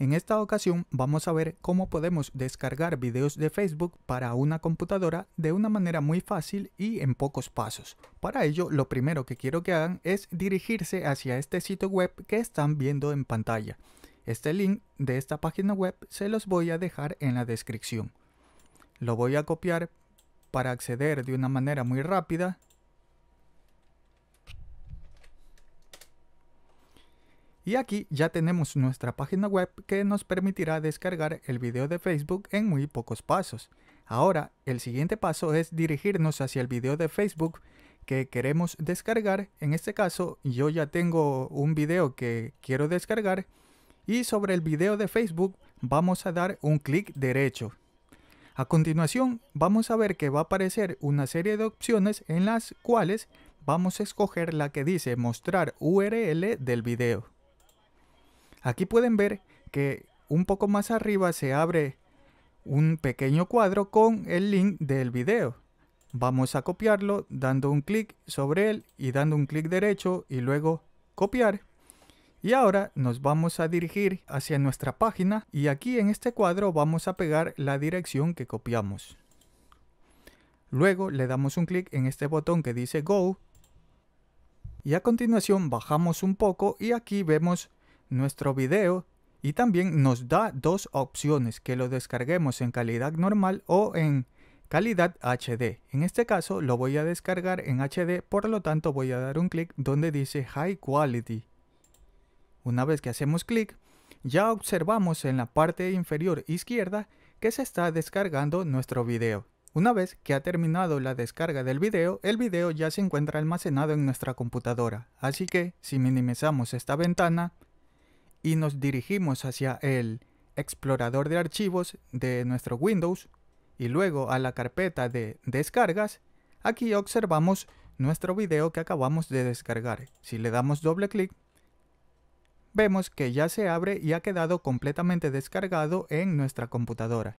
En esta ocasión vamos a ver cómo podemos descargar videos de Facebook para una computadora de una manera muy fácil y en pocos pasos. Para ello lo primero que quiero que hagan es dirigirse hacia este sitio web que están viendo en pantalla. Este link de esta página web se los voy a dejar en la descripción. Lo voy a copiar para acceder de una manera muy rápida Y aquí ya tenemos nuestra página web que nos permitirá descargar el video de Facebook en muy pocos pasos. Ahora, el siguiente paso es dirigirnos hacia el video de Facebook que queremos descargar. En este caso, yo ya tengo un video que quiero descargar. Y sobre el video de Facebook vamos a dar un clic derecho. A continuación, vamos a ver que va a aparecer una serie de opciones en las cuales vamos a escoger la que dice mostrar URL del video. Aquí pueden ver que un poco más arriba se abre un pequeño cuadro con el link del video. Vamos a copiarlo dando un clic sobre él y dando un clic derecho y luego copiar. Y ahora nos vamos a dirigir hacia nuestra página y aquí en este cuadro vamos a pegar la dirección que copiamos. Luego le damos un clic en este botón que dice Go y a continuación bajamos un poco y aquí vemos nuestro video y también nos da dos opciones que lo descarguemos en calidad normal o en calidad HD. En este caso lo voy a descargar en HD, por lo tanto voy a dar un clic donde dice High Quality. Una vez que hacemos clic, ya observamos en la parte inferior izquierda que se está descargando nuestro video. Una vez que ha terminado la descarga del video, el video ya se encuentra almacenado en nuestra computadora. Así que si minimizamos esta ventana, y nos dirigimos hacia el explorador de archivos de nuestro Windows y luego a la carpeta de descargas, aquí observamos nuestro video que acabamos de descargar. Si le damos doble clic, vemos que ya se abre y ha quedado completamente descargado en nuestra computadora.